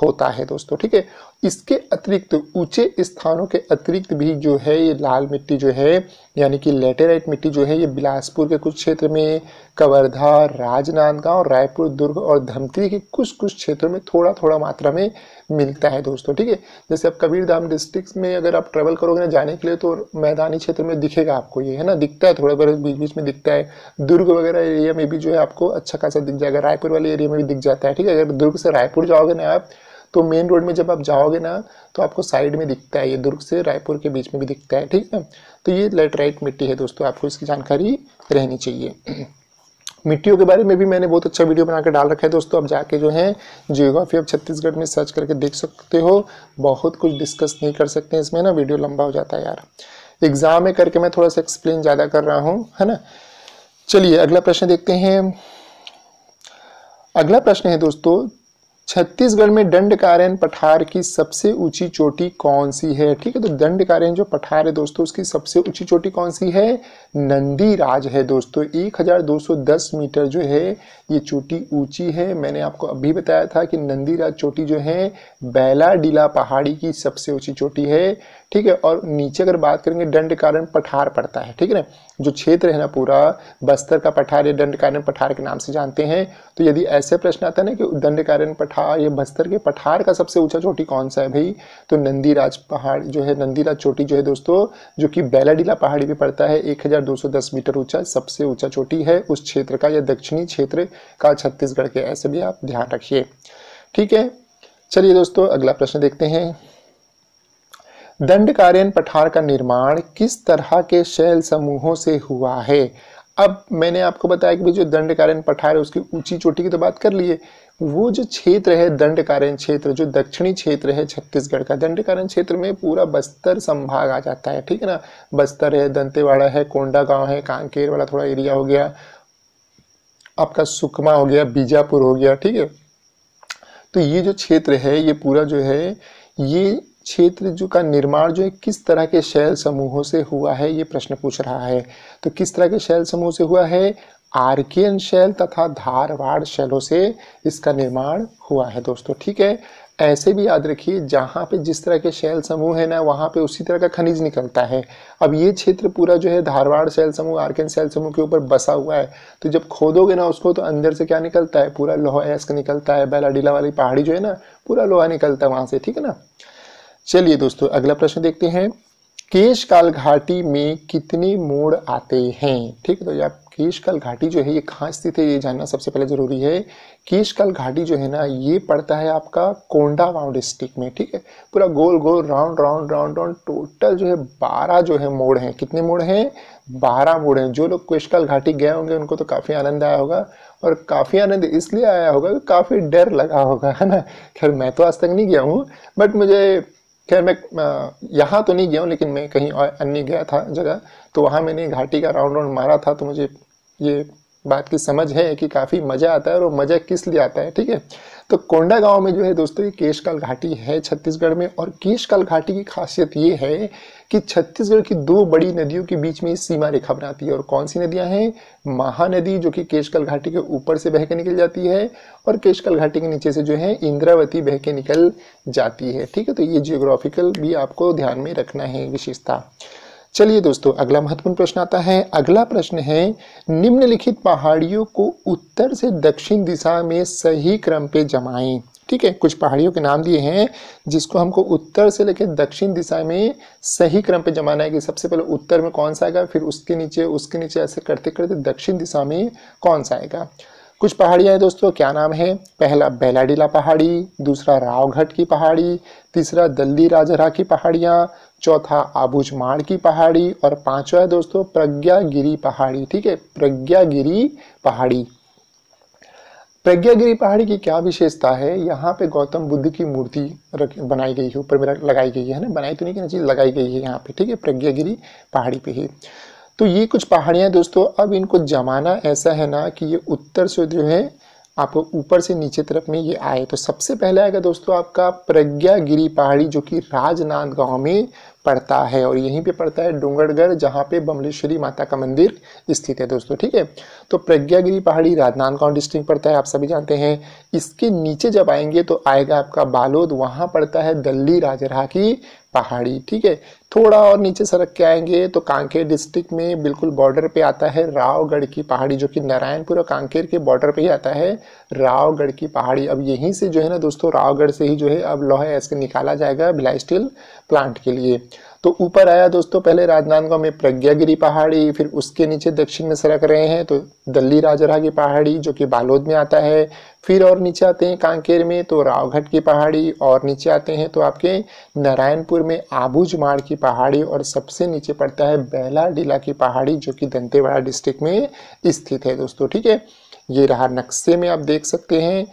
होता है दोस्तों ठीक है इसके अतिरिक्त ऊंचे स्थानों के अतिरिक्त भी जो है ये लाल मिट्टी जो है यानी कि लेटेराइट मिट्टी जो है ये बिलासपुर के कुछ क्षेत्र में कवर्धा राजनांदगांव रायपुर दुर्ग और धमतरी के कुछ कुछ क्षेत्रों में थोड़ा थोड़ा मात्रा में मिलता है दोस्तों ठीक है जैसे आप कबीरधाम डिस्ट्रिक्ट में अगर आप ट्रेवल करोगे ना जाने के लिए तो मैदानी क्षेत्र में दिखेगा आपको ये है ना दिखता है थोड़ा बहुत बीच बीच में दिखता है दुर्ग वगैरह एरिया में भी जो है आपको अच्छा खासा दिख जाएगा रायपुर वाले एरिया में भी दिख जाता है ठीक है अगर दुर्ग से रायपुर जाओगे ना आप तो मेन रोड में जब आप जाओगे ना तो आपको साइड में दिखता है ये दुर्ग से रायपुर के बीच में भी दिखता है ठीक है तो ये लेट राइट मिट्टी है दोस्तों आपको इसकी जानकारी रहनी चाहिए (clears throat) मिट्टियों के बारे में भी मैंने बहुत अच्छा वीडियो बनाकर डाल रखा है दोस्तों आप जाके जो है जियोग्राफी ऑफ छत्तीसगढ़ में सर्च करके देख सकते हो बहुत कुछ डिस्कस नहीं कर सकते इसमें ना वीडियो लंबा हो जाता है यार एग्जाम में करके मैं थोड़ा सा एक्सप्लेन ज़्यादा कर रहा हूँ है ना चलिए अगला प्रश्न देखते हैं अगला प्रश्न है दोस्तों छत्तीसगढ़ में दंडकारण पठार की सबसे ऊंची चोटी कौन सी है ठीक है तो दंडकारण जो पठार है दोस्तों उसकी सबसे ऊंची चोटी कौन सी है नंदी राज है दोस्तों 1210 मीटर जो है ये चोटी ऊंची है मैंने आपको अभी बताया था कि नंदी राज चोटी जो है बैलाडीला पहाड़ी की सबसे ऊंची चोटी है ठीक है और नीचे अगर बात करेंगे दंड कारण पठार पड़ता है ठीक है ना जो क्षेत्र है ना पूरा बस्तर का पठार या दंड कारण पठार के नाम से जानते हैं तो यदि ऐसे प्रश्न आता है ना कि दंड कारण पठार या बस्तर के पठार का सबसे ऊंचा चोटी कौन सा है भाई तो नंदीराज पहाड़ जो है नंदीराज चोटी जो है दोस्तों जो कि बैलाडीला पहाड़ी पर पड़ता है एक मीटर ऊंचा सबसे ऊंचा चोटी है उस क्षेत्र का या दक्षिणी क्षेत्र का छत्तीसगढ़ के ऐसे भी आप ध्यान रखिए ठीक है चलिए दोस्तों अगला प्रश्न देखते हैं दंडकार्यन पठार का निर्माण किस तरह के शैल समूहों से हुआ है अब मैंने आपको बताया कि जो दंडकार्यन पठार है उसकी ऊंची चोटी की तो बात कर लिए वो जो क्षेत्र है दंडकार्यन क्षेत्र जो दक्षिणी क्षेत्र है छत्तीसगढ़ का दंडकार्यन क्षेत्र में पूरा बस्तर संभाग आ जाता है ठीक है ना बस्तर है दंतेवाड़ा है कोंडा गांव है कांकेर वाला थोड़ा एरिया हो गया आपका सुकमा हो गया बीजापुर हो गया ठीक है तो ये जो क्षेत्र है ये पूरा जो है ये क्षेत्र जो का निर्माण जो है किस तरह के शैल समूहों से हुआ है ये प्रश्न पूछ रहा है तो किस तरह के शैल समूह से हुआ है आर्कियन शैल तथा धारवाड़ शैलों से इसका निर्माण हुआ है दोस्तों ठीक है ऐसे भी याद रखिए जहाँ पे जिस तरह के शैल समूह है ना वहाँ पे उसी तरह का खनिज निकलता है अब ये क्षेत्र पूरा जो है धारवाड़ शैल समूह आर्कियन शैल समूह के ऊपर बसा हुआ है तो जब खोदोगे ना उसको तो अंदर से क्या निकलता है पूरा लोहा एस्क निकलता है बैलाडीला वाली पहाड़ी जो है ना पूरा लोहा निकलता है वहाँ से ठीक है ना चलिए दोस्तों अगला प्रश्न देखते हैं केश काल घाटी में कितने मोड़ आते हैं ठीक है तो यार केश काल घाटी जो है ये कहाँ स्थित है ये जानना सबसे पहले जरूरी है केश काल घाटी जो है ना ये पड़ता है आपका कोंडा डिस्ट्रिक्ट में ठीक है पूरा गोल गोल round round round round total जो है बारह जो है मोड़ हैं कितने मोड़ हैं बारह मोड़ हैं जो लोग केश काल घाटी गए होंगे उनको तो काफ़ी आनंद आया होगा और काफ़ी आनंद इसलिए आया होगा कि काफ़ी डर लगा होगा है ना खैर मैं तो आज तक नहीं गया हूँ बट मुझे खैर मैं यहाँ तो नहीं गया हूँ लेकिन मैं कहीं और अन्य गया था जगह तो वहाँ मैंने घाटी का राउंड राउंड मारा था तो मुझे ये बात की समझ है कि काफ़ी मज़ा आता है और वो मज़ा किस लिए आता है ठीक है तो कोंडा गांव में जो है दोस्तों ये केशकाल घाटी है छत्तीसगढ़ में और केशकाल घाटी की खासियत ये है कि छत्तीसगढ़ की दो बड़ी नदियों के बीच में सीमा रेखा बनाती है और कौन सी नदियां हैं महानदी जो कि केशकल घाटी के ऊपर से बह के निकल जाती है और केशकल घाटी के नीचे से जो है इंद्रावती बह के निकल जाती है ठीक है तो ये जियोग्राफिकल भी आपको ध्यान में रखना है विशेषता चलिए दोस्तों अगला महत्वपूर्ण प्रश्न आता है अगला प्रश्न है निम्नलिखित पहाड़ियों को उत्तर से दक्षिण दिशा में सही क्रम पे जमाएं ठीक है कुछ पहाड़ियों के नाम दिए हैं जिसको हमको उत्तर से लेकर दक्षिण दिशा में सही क्रम पे जमाना है कि सबसे पहले उत्तर में कौन सा आएगा फिर उसके नीचे उसके नीचे ऐसे करते करते दक्षिण दिशा में कौन सा आएगा कुछ पहाड़ियाँ हैं दोस्तों क्या नाम है पहला बेलाडीला पहाड़ी दूसरा रावघट की पहाड़ी तीसरा दल्ली राजरा की पहाड़ियाँ चौथा माड़ की पहाड़ी और पांचवा है दोस्तों प्रज्ञागिरी पहाड़ी ठीक है प्रज्ञागिरी पहाड़ी प्रज्ञागिरी पहाड़ी की क्या विशेषता है यहाँ पे गौतम बुद्ध की मूर्ति रख बनाई गई है ऊपर मेरा लगाई गई है ना बनाई तो नहीं कहना चीज़ लगाई गई है यहाँ पे ठीक है प्रज्ञागिरी पहाड़ी पे ही तो ये कुछ पहाड़ियाँ दोस्तों अब इनको जमाना ऐसा है ना कि ये उत्तर से जो है आपको ऊपर से नीचे तरफ में ये आए तो सबसे पहले आएगा दोस्तों आपका प्रज्ञा गिरी पहाड़ी जो कि राजनांद गांव में पड़ता है और यहीं पे पड़ता है डोंगरगढ़ जहाँ पे बमलेश्वरी माता का मंदिर स्थित है दोस्तों ठीक है तो प्रज्ञागिरी पहाड़ी राजनांदगांव डिस्ट्रिक्ट पड़ता है आप सभी जानते हैं इसके नीचे जब आएंगे तो आएगा आपका बालोद वहाँ पड़ता है दल्ली राजरहा की पहाड़ी ठीक है थोड़ा और नीचे सरक के आएंगे तो कांकेर डिस्ट्रिक्ट में बिल्कुल बॉर्डर पे आता है रावगढ़ की पहाड़ी जो कि नारायणपुर और कांकेर के बॉर्डर पे ही आता है रावगढ़ की पहाड़ी अब यहीं से जो है ना दोस्तों रावगढ़ से ही जो है अब लोहे ऐसे निकाला जाएगा भिलाई स्टील प्लांट के लिए तो ऊपर आया दोस्तों पहले राजनांदगांव में प्रज्ञागिरी पहाड़ी फिर उसके नीचे दक्षिण में सरक रहे हैं तो दल्ली राजरा की पहाड़ी जो कि बालोद में आता है फिर और नीचे आते हैं कांकेर में तो रावघट की पहाड़ी और नीचे आते हैं तो आपके नारायणपुर में आबूझमाड़ की पहाड़ी और सबसे नीचे पड़ता है बेला डीला की पहाड़ी जो कि दंतेवाड़ा डिस्ट्रिक्ट में स्थित है दोस्तों ठीक है ये रहा नक्शे में आप देख सकते हैं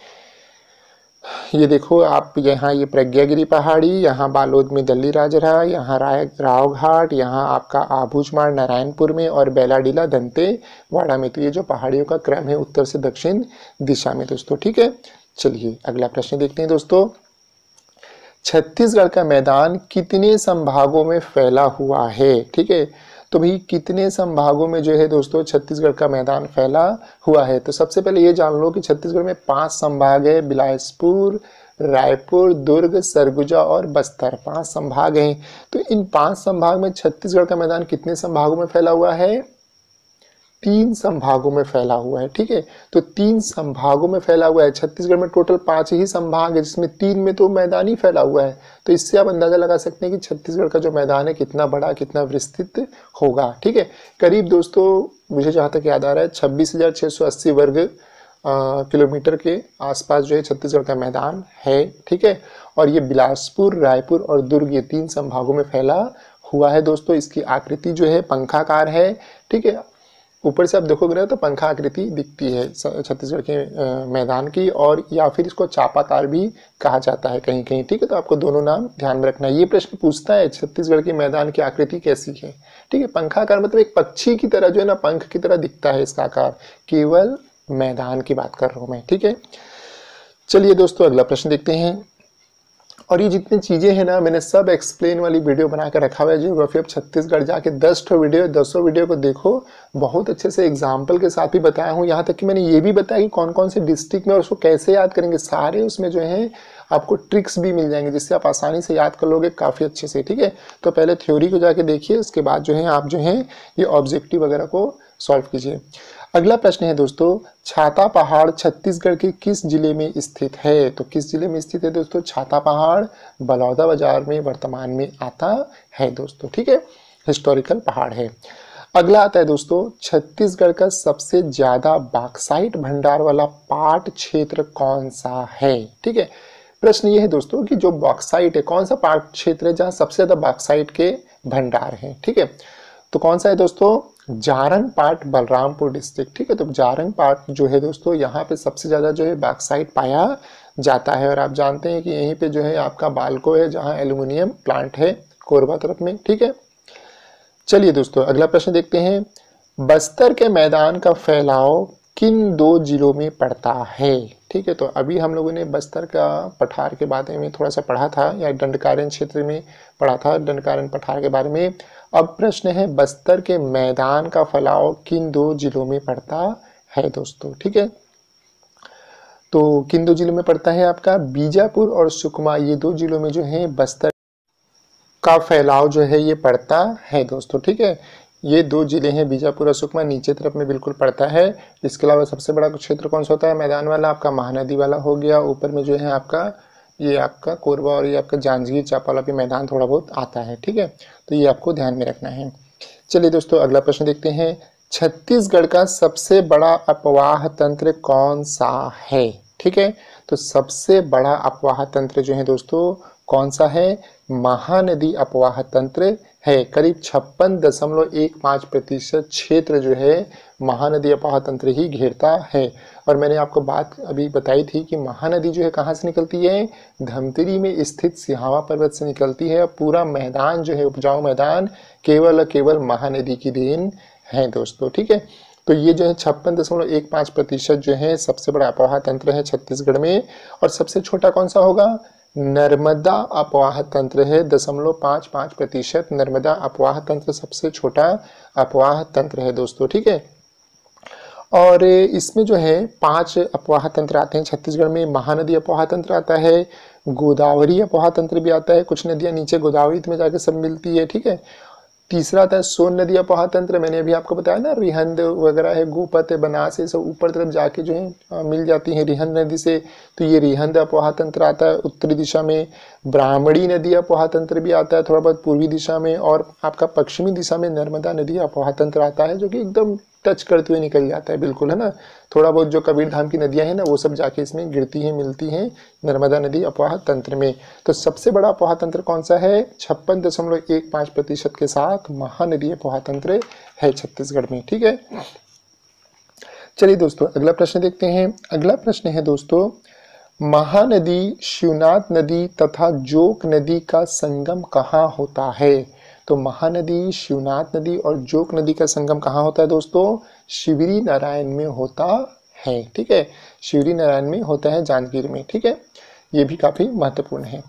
ये देखो आप यहाँ ये प्रज्ञागिरी पहाड़ी यहाँ बालोद में दल्ली राजरा यहाँ राय राव घाट यहाँ आपका आभूषमार नारायणपुर में और बेलाडीला दंते वाड़ा में तो ये जो पहाड़ियों का क्रम है उत्तर से दक्षिण दिशा में दोस्तों ठीक है चलिए अगला प्रश्न देखते हैं दोस्तों छत्तीसगढ़ का मैदान कितने संभागों में फैला हुआ है ठीक है तो भाई कितने संभागों में जो है दोस्तों छत्तीसगढ़ का मैदान फैला हुआ है तो सबसे पहले ये जान लो कि छत्तीसगढ़ में पांच संभाग है बिलासपुर रायपुर दुर्ग सरगुजा और बस्तर पांच संभाग हैं तो इन पांच संभाग में छत्तीसगढ़ का मैदान कितने संभागों में फैला हुआ है तीन संभागों में फैला हुआ है ठीक है तो तीन संभागों में फैला हुआ है छत्तीसगढ़ में टोटल पांच ही संभाग है जिसमें तीन में तो मैदानी फैला हुआ है तो इससे आप अंदाजा लगा सकते हैं कि छत्तीसगढ़ का जो मैदान है कितना बड़ा कितना विस्तृत होगा ठीक है करीब दोस्तों मुझे जहाँ तक याद आ रहा है छब्बीस वर्ग किलोमीटर के आसपास जो है छत्तीसगढ़ का मैदान है ठीक है और ये बिलासपुर रायपुर और दुर्ग ये तीन संभागों में फैला हुआ है दोस्तों इसकी आकृति जो है पंखाकार है ठीक है ऊपर से आप देखोगे ना तो पंखा आकृति दिखती है छत्तीसगढ़ के मैदान की और या फिर इसको चापातार भी कहा जाता है कहीं कहीं ठीक है तो आपको दोनों नाम ध्यान में रखना है ये प्रश्न पूछता है छत्तीसगढ़ के मैदान की आकृति कैसी है ठीक है पंखा आकार मतलब एक पक्षी की तरह जो है ना पंख की तरह दिखता है इसका आकार केवल मैदान की बात कर रहा हूँ मैं ठीक है चलिए दोस्तों अगला प्रश्न देखते हैं और ये जितनी चीज़ें हैं ना मैंने सब एक्सप्लेन वाली वीडियो बना कर रखा हुआ है जियोग्राफी ऑफ छत्तीसगढ़ जाके दस ठो वीडियो दसों वीडियो को देखो बहुत अच्छे से एग्जाम्पल के साथ ही बताया हूँ यहाँ तक कि मैंने ये भी बताया कि कौन कौन से डिस्ट्रिक्ट में और उसको कैसे याद करेंगे सारे उसमें जो है आपको ट्रिक्स भी मिल जाएंगे जिससे आप आसानी से याद कर लोगे काफ़ी अच्छे से ठीक है तो पहले थ्योरी को जाके देखिए उसके बाद जो है आप जो है ये ऑब्जेक्टिव वगैरह को सॉल्व कीजिए अगला प्रश्न है दोस्तों छाता पहाड़ छत्तीसगढ़ के किस जिले में स्थित है तो किस जिले में स्थित है दोस्तों छाता पहाड़ बलौदा बाजार में वर्तमान में आता है दोस्तों ठीक है हिस्टोरिकल पहाड़ है अगला आता है दोस्तों छत्तीसगढ़ का सबसे ज़्यादा बाक्साइट भंडार वाला पाट क्षेत्र कौन सा है ठीक है प्रश्न ये है दोस्तों कि जो बॉक्साइट है कौन सा पाट क्षेत्र है जहां सबसे ज़्यादा बॉक्साइट के भंडार है ठीक है तो कौन सा है दोस्तों जारंग पार्ट बलरामपुर डिस्ट्रिक्ट ठीक है तो जारंग पार्ट जो है दोस्तों यहाँ पे सबसे ज़्यादा जो है बैक पाया जाता है और आप जानते हैं कि यहीं पे जो है आपका बालको है जहाँ एल्यूमिनियम प्लांट है कोरबा तरफ में ठीक है चलिए दोस्तों अगला प्रश्न देखते हैं बस्तर के मैदान का फैलाव किन दो जिलों में पड़ता है ठीक है तो अभी हम लोगों ने बस्तर का पठार के बारे में थोड़ा सा पढ़ा था या दंडकारण क्षेत्र में पढ़ा था दंडकारण पठार के बारे में अब प्रश्न है बस्तर के मैदान का फैलाव किन दो जिलों में पड़ता है दोस्तों ठीक है तो किन दो जिलों में पड़ता है आपका बीजापुर और सुकमा ये दो जिलों में जो है बस्तर का फैलाव जो है ये पड़ता है दोस्तों ठीक है ये दो जिले हैं बीजापुर और सुकमा नीचे तरफ में बिल्कुल पड़ता है इसके अलावा सबसे बड़ा क्षेत्र कौन सा होता है मैदान वाला आपका महानदी वाला हो गया ऊपर में जो है आपका ये आपका कोरबा और ये आपका जांजगीर चापाला भी मैदान थोड़ा बहुत आता है ठीक है तो ये आपको ध्यान में रखना है चलिए दोस्तों अगला प्रश्न देखते हैं छत्तीसगढ़ का सबसे बड़ा अपवाह तंत्र कौन सा है ठीक है तो सबसे बड़ा अपवाह तंत्र जो है दोस्तों कौन सा है महानदी अपवाह तंत्र है करीब छप्पन दशमलव एक पाँच प्रतिशत क्षेत्र जो है महानदी अपवाह तंत्र ही घेरता है और मैंने आपको बात अभी बताई थी कि महानदी जो है कहाँ से निकलती है धमतरी में स्थित सिहावा पर्वत से निकलती है और पूरा मैदान जो है उपजाऊ मैदान केवल और केवल महानदी की देन है दोस्तों ठीक है तो ये जो है छप्पन दशमलव एक पाँच प्रतिशत जो है सबसे बड़ा अपवाह तंत्र है छत्तीसगढ़ में और सबसे छोटा कौन सा होगा नर्मदा अपवाह तंत्र है दशमलव पाँच पाँच प्रतिशत नर्मदा अपवाह तंत्र सबसे छोटा अपवाह तंत्र है दोस्तों ठीक है और इसमें जो है पांच अपवाह तंत्र आते हैं छत्तीसगढ़ में महानदी अपवाह तंत्र आता है गोदावरी अपवाह तंत्र भी आता है कुछ नदियाँ नीचे गोदावरी में जाके सब मिलती है ठीक है तीसरा था सोन नदी अपवाह तंत्र मैंने अभी आपको बताया ना रिहंद वगैरह है गोपत है बनास है सब ऊपर तरफ जाके जो है मिल जाती है रिहंद नदी से तो ये रिहंद अपवाह तंत्र आता है उत्तरी दिशा में ब्राह्मणी नदी अपवाह तंत्र भी आता है थोड़ा बहुत पूर्वी दिशा में और आपका पश्चिमी दिशा में नर्मदा नदी अपवाह तंत्र आता है जो कि एकदम टच करते हुए निकल जाता है बिल्कुल है ना थोड़ा बहुत जो कबीर धाम की नदियां हैं ना वो सब जाके इसमें गिरती हैं मिलती हैं नर्मदा नदी अपवाह तंत्र में तो सबसे बड़ा अपवाह तंत्र कौन सा है छप्पन दशमलव एक पाँच प्रतिशत के साथ महानदी अपवाह तंत्र है छत्तीसगढ़ में ठीक है चलिए दोस्तों अगला प्रश्न देखते हैं अगला प्रश्न है दोस्तों महानदी शिवनाथ नदी तथा जोक नदी का संगम कहाँ होता है तो महानदी शिवनाथ नदी और जोक नदी का संगम कहाँ होता है दोस्तों शिवरी नारायण में होता है ठीक है शिवरी नारायण में होता है जांजगीर में ठीक है ये भी काफ़ी महत्वपूर्ण है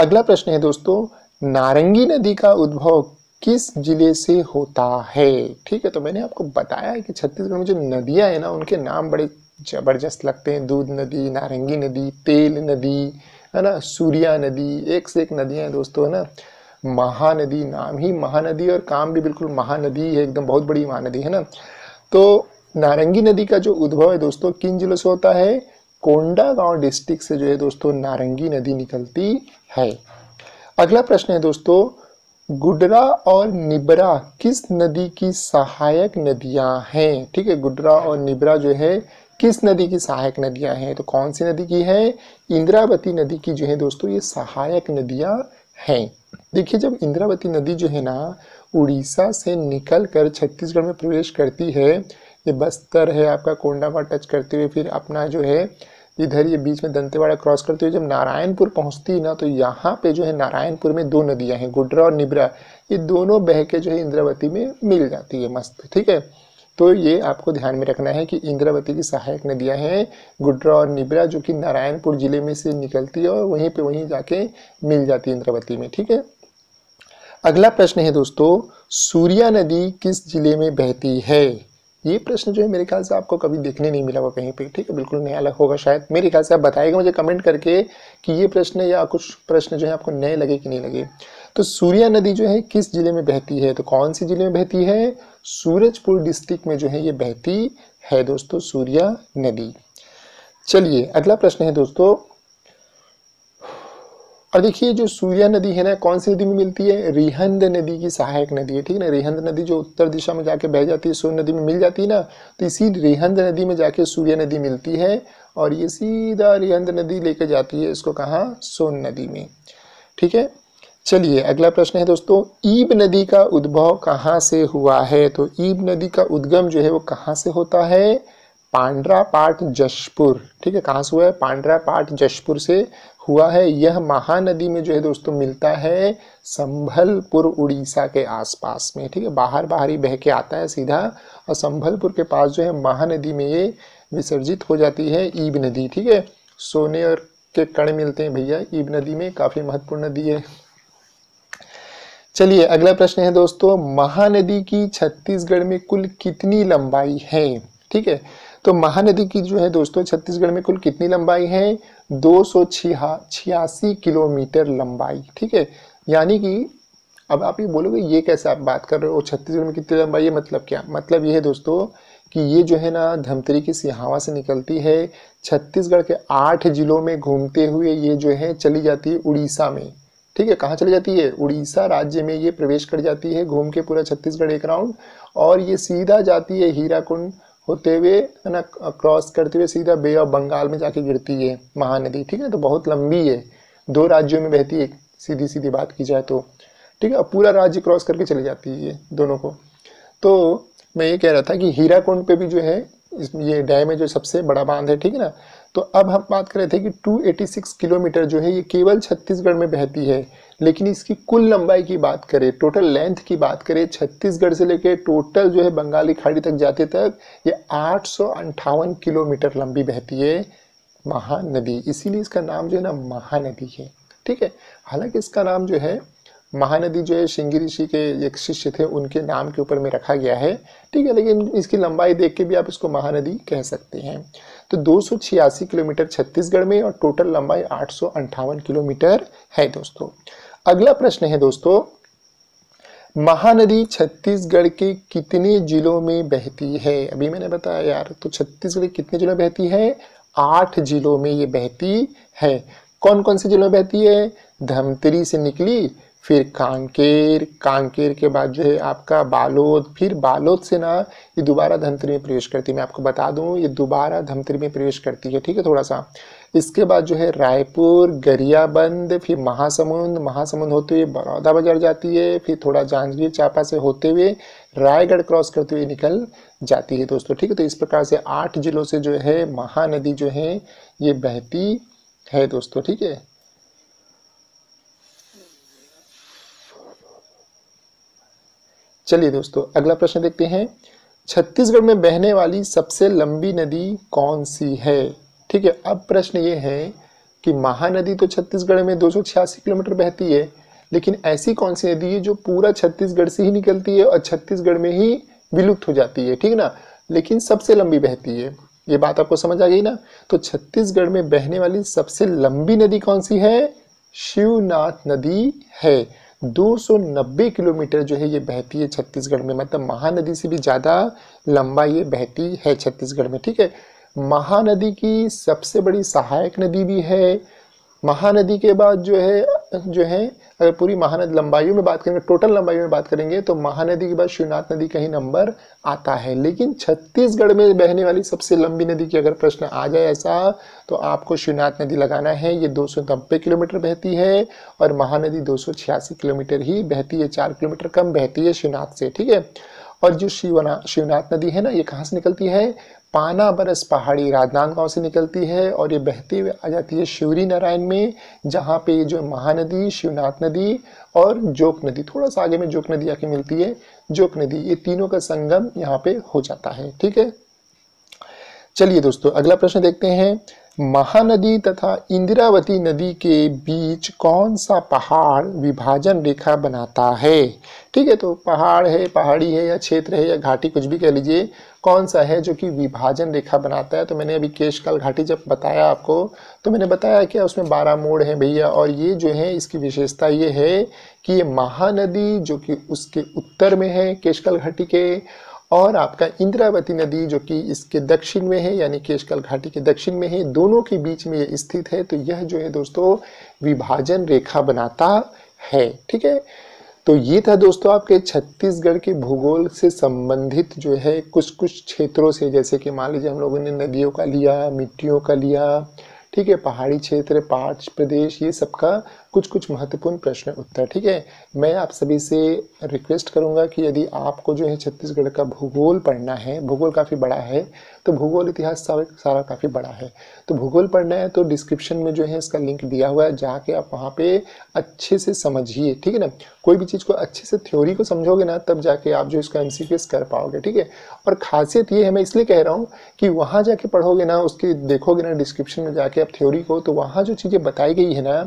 अगला प्रश्न है दोस्तों नारंगी नदी का उद्भव किस जिले से होता है ठीक है तो मैंने आपको बताया कि छत्तीसगढ़ में जो नदियां हैं ना उनके नाम बड़े जबरदस्त लगते हैं दूध नदी नारंगी नदी तेल नदी है ना सूर्या नदी एक से एक नदियां हैं दोस्तों है ना महानदी नाम ही महानदी और काम भी बिल्कुल महानदी है एकदम बहुत बड़ी महानदी है ना तो नारंगी नदी का जो उद्भव है दोस्तों किन जिलों से होता है कोंडा गांव डिस्ट्रिक्ट से जो है दोस्तों नारंगी नदी निकलती है अगला प्रश्न है दोस्तों गुडरा और निबरा किस नदी की सहायक नदियां हैं ठीक है गुडरा और निबरा जो है किस नदी की सहायक नदियां हैं तो कौन सी नदी की है इंद्रावती नदी की जो है दोस्तों ये सहायक नदियां हैं देखिए जब इंद्रावती नदी जो है ना उड़ीसा से निकल कर छत्तीसगढ़ में प्रवेश करती है ये बस्तर है आपका कोंडावा टच करते हुए फिर अपना जो है इधर ये बीच में दंतेवाड़ा क्रॉस करते हुए जब नारायणपुर पहुंचती ना तो यहाँ पे जो है नारायणपुर में दो नदियाँ हैं गुडरा और निब्रा ये दोनों बह के जो है इंद्रावती में मिल जाती है मस्त ठीक है तो ये आपको ध्यान में रखना है कि इंद्रावती की सहायक नदियाँ हैं गुडरा और निब्रा जो कि नारायणपुर जिले में से निकलती है और वहीं पर वहीं जाके मिल जाती है इंद्रावती में ठीक है अगला प्रश्न है दोस्तों सूर्या नदी किस जिले में बहती है ये प्रश्न जो है मेरे ख्याल से आपको कभी देखने नहीं मिला हुआ कहीं पे ठीक है बिल्कुल नया अलग होगा शायद मेरे ख्याल से आप बताएगा मुझे कमेंट करके कि ये प्रश्न या कुछ प्रश्न जो है आपको नए लगे कि नहीं लगे तो सूर्या नदी जो है किस जिले में बहती है तो कौन सी जिले में बहती है सूरजपुर डिस्ट्रिक्ट में जो है ये बहती है दोस्तों सूर्या नदी चलिए अगला प्रश्न है दोस्तों और देखिए जो सूर्या नदी है ना कौन सी नदी में मिलती है रिहंद नदी की सहायक नदी है ठीक है ना रिहंद नदी जो उत्तर दिशा में जाके बह जाती है सूर्य नदी में मिल जाती है ना तो इसी रिहंद नदी में जाके सूर्य नदी मिलती है और ये सीधा रिहंद नदी लेके जाती है इसको कहाँ सोन नदी में ठीक है चलिए अगला प्रश्न है दोस्तों ईब नदी का उद्भव कहाँ से हुआ है तो ईब नदी का उद्गम जो है वो कहाँ से होता है पांड्रा पाट जशपुर ठीक है कहाँ से हुआ है पांड्रा पाट जशपुर से हुआ है यह महानदी में जो है दोस्तों मिलता है संभलपुर उड़ीसा के आसपास में ठीक है बाहर बाहर ही बह के आता है सीधा और संभलपुर के पास जो है महानदी में ये विसर्जित हो जाती है ईब नदी ठीक है सोने और के कण मिलते हैं भैया ईब नदी में काफ़ी महत्वपूर्ण नदी है चलिए अगला प्रश्न है दोस्तों महानदी की छत्तीसगढ़ में कुल कितनी लंबाई है ठीक है तो महानदी की जो है दोस्तों छत्तीसगढ़ में कुल कितनी लंबाई है दो सौ छियासी किलोमीटर लंबाई ठीक है यानी कि अब आप ये बोलोगे ये कैसे आप बात कर रहे हो छत्तीसगढ़ में कितनी लंबाई है मतलब क्या मतलब ये है दोस्तों कि ये जो है ना धमतरी की सिहावा से निकलती है छत्तीसगढ़ के आठ जिलों में घूमते हुए ये जो है चली जाती है उड़ीसा में ठीक है कहाँ चली जाती है उड़ीसा राज्य में ये प्रवेश कर जाती है घूम के पूरा छत्तीसगढ़ एक राउंड और ये सीधा जाती है हीराकुंड होते हुए है ना क्रॉस करते हुए सीधा बे ऑफ बंगाल में जाके गिरती है महानदी ठीक है तो बहुत लंबी है दो राज्यों में बहती है सीधी सीधी बात की जाए तो ठीक है पूरा राज्य क्रॉस करके चली जाती है ये दोनों को तो मैं ये कह रहा था कि हीराकुंड पे भी जो है ये डैम है जो सबसे बड़ा बांध है ठीक है ना तो अब हम बात कर रहे थे कि 286 किलोमीटर जो है ये केवल छत्तीसगढ़ में बहती है लेकिन इसकी कुल लंबाई की बात करें टोटल लेंथ की बात करें छत्तीसगढ़ से लेकर टोटल जो है बंगाली खाड़ी तक जाते तक ये आठ किलोमीटर लंबी बहती है महानदी इसीलिए इसका नाम जो है ना महानदी है ठीक है हालांकि इसका नाम जो है महानदी जो है शिंगी ऋषि के एक शिष्य थे उनके नाम के ऊपर में रखा गया है ठीक है लेकिन इसकी लंबाई देख के भी आप इसको महानदी कह सकते हैं तो दो किलोमीटर छत्तीसगढ़ में और टोटल लंबाई आठ किलोमीटर है दोस्तों अगला प्रश्न है दोस्तों महानदी छत्तीसगढ़ के कितने जिलों में बहती है अभी मैंने बताया यार तो छत्तीसगढ़ कितने जिलों में बहती है आठ जिलों में ये बहती है कौन कौन से जिलों में बहती है धमतरी से निकली फिर कांकेर कांकेर के बाद जो है आपका बालोद फिर बालोद से ना ये दोबारा धमतरी में प्रवेश करती है मैं आपको बता दूं ये दोबारा धमतरी में प्रवेश करती है ठीक है थोड़ा सा इसके बाद जो है रायपुर गरियाबंद फिर महासमुंद महासमुंद होते हुए बड़ौदा बाजार जाती है फिर थोड़ा जांजगीर चापा से होते हुए रायगढ़ क्रॉस करते हुए निकल जाती है दोस्तों ठीक है तो इस प्रकार से आठ जिलों से जो है महानदी जो है ये बहती है दोस्तों ठीक है चलिए दोस्तों अगला प्रश्न देखते हैं छत्तीसगढ़ में बहने वाली सबसे लंबी नदी कौन सी है ठीक है अब प्रश्न ये है कि महानदी तो छत्तीसगढ़ में दो किलोमीटर बहती है लेकिन ऐसी कौन सी नदी है जो पूरा छत्तीसगढ़ से ही निकलती है और छत्तीसगढ़ में ही विलुप्त हो जाती है ठीक ना लेकिन सबसे लंबी बहती है ये बात आपको समझ आ गई ना तो छत्तीसगढ़ में बहने वाली सबसे लंबी नदी कौन सी है शिवनाथ नदी है 290 किलोमीटर जो है ये बहती है छत्तीसगढ़ में मतलब महानदी से भी ज़्यादा लंबा ये बहती है छत्तीसगढ़ में ठीक है महानदी की सबसे बड़ी सहायक नदी भी है महानदी के बाद जो है तक जो है अगर पूरी महानदी लंबाइयों में बात करेंगे टोटल लंबाइयों में बात करेंगे तो महानदी के बाद शिवनाथ नदी का ही नंबर आता है लेकिन छत्तीसगढ़ में बहने वाली सबसे लंबी नदी की अगर प्रश्न आ जाए ऐसा तो आपको शिवनाथ नदी लगाना है ये दो किलोमीटर बहती है और महानदी दो किलोमीटर ही बहती है चार किलोमीटर कम बहती है शिवनाथ से ठीक है और जो शिवना शिवनाथ नदी है ना ये कहाँ से निकलती है पाना बरस पहाड़ी राजनांदगांव से निकलती है और ये बहते हुए आ जाती है शिवरी नारायण में जहाँ पे ये जो महानदी शिवनाथ नदी और जोक नदी थोड़ा सा आगे में जोक नदी आके मिलती है जोक नदी ये तीनों का संगम यहाँ पे हो जाता है ठीक है चलिए दोस्तों अगला प्रश्न देखते हैं महानदी तथा इंदिरावती नदी के बीच कौन सा पहाड़ विभाजन रेखा बनाता है ठीक है तो पहाड़ है पहाड़ी है या क्षेत्र है या घाटी कुछ भी कह लीजिए कौन सा है जो कि विभाजन रेखा बनाता है तो मैंने अभी केशकाल घाटी जब बताया आपको तो मैंने बताया कि उसमें बारह मोड़ हैं भैया और ये जो है इसकी विशेषता ये है कि ये महानदी जो कि उसके उत्तर में है केशकाल घाटी के और आपका इंद्रावती नदी जो कि इसके दक्षिण में है यानी केशकल घाटी के दक्षिण में है दोनों के बीच में ये स्थित है तो यह जो है दोस्तों विभाजन रेखा बनाता है ठीक है तो ये था दोस्तों आपके छत्तीसगढ़ के भूगोल से संबंधित जो है कुछ कुछ क्षेत्रों से जैसे कि मान लीजिए हम लोगों ने नदियों का लिया मिट्टियों का लिया ठीक है पहाड़ी क्षेत्र पहाड़ प्रदेश ये सबका कुछ कुछ महत्वपूर्ण प्रश्न उत्तर ठीक है मैं आप सभी से रिक्वेस्ट करूंगा कि यदि आपको जो है छत्तीसगढ़ का भूगोल पढ़ना है भूगोल काफ़ी बड़ा है तो भूगोल इतिहास सारा काफ़ी बड़ा है तो भूगोल पढ़ना है तो डिस्क्रिप्शन में जो है इसका लिंक दिया हुआ है जाके आप वहाँ पर अच्छे से समझिए ठीक है ना कोई भी चीज़ को अच्छे से थ्योरी को समझोगे ना तब जाके आप जो इसका एम कर पाओगे ठीक है और खासियत ये है मैं इसलिए कह रहा हूँ कि वहाँ जाके पढ़ोगे ना उसकी देखोगे ना डिस्क्रिप्शन में जाके आप थ्योरी को तो वहाँ जो चीज़ें बताई गई है ना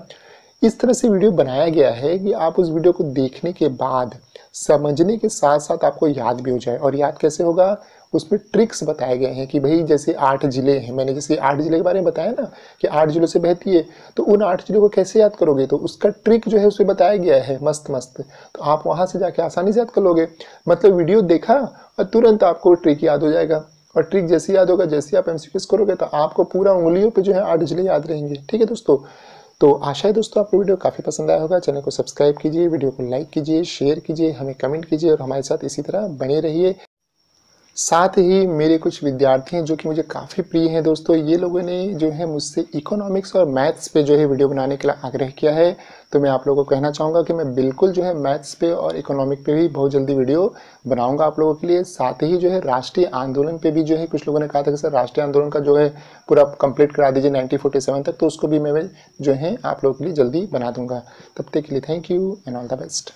इस तरह से वीडियो बनाया गया है कि आप उस वीडियो को देखने के बाद समझने के साथ साथ आपको याद भी हो जाए और याद कैसे होगा उसमें ट्रिक्स बताए गए हैं कि भाई जैसे आठ ज़िले हैं मैंने जैसे आठ ज़िले के बारे में बताया ना कि आठ ज़िलों से बहती है तो उन आठ ज़िलों को कैसे याद करोगे तो उसका ट्रिक जो है उसमें बताया गया है मस्त मस्त तो आप वहाँ से जाके आसानी से याद कर लोगे मतलब वीडियो देखा और तुरंत आपको ट्रिक याद हो जाएगा और ट्रिक जैसे याद होगा जैसे आप एम करोगे तो आपको पूरा उंगलियों पर जो है आठ ज़िले याद रहेंगे ठीक है दोस्तों तो आशा है दोस्तों आपको वीडियो काफ़ी पसंद आया होगा चैनल को सब्सक्राइब कीजिए वीडियो को लाइक कीजिए शेयर कीजिए हमें कमेंट कीजिए और हमारे साथ इसी तरह बने रहिए साथ ही मेरे कुछ विद्यार्थी हैं जो कि मुझे काफ़ी प्रिय हैं दोस्तों ये लोगों ने जो है मुझसे इकोनॉमिक्स और मैथ्स पे जो है वीडियो बनाने के लिए आग्रह किया है तो मैं आप लोगों को कहना चाहूँगा कि मैं बिल्कुल जो है मैथ्स पे और इकोनॉमिक पे भी बहुत जल्दी वीडियो बनाऊँगा आप लोगों के लिए साथ ही जो है राष्ट्रीय आंदोलन पे भी जो है कुछ लोगों ने कहा था कि सर राष्ट्रीय आंदोलन का जो है पूरा कंप्लीट करा दीजिए नाइनटीन तक तो उसको भी मैं जो है आप लोगों के लिए जल्दी बना दूँगा तब तक के लिए thank you and all the best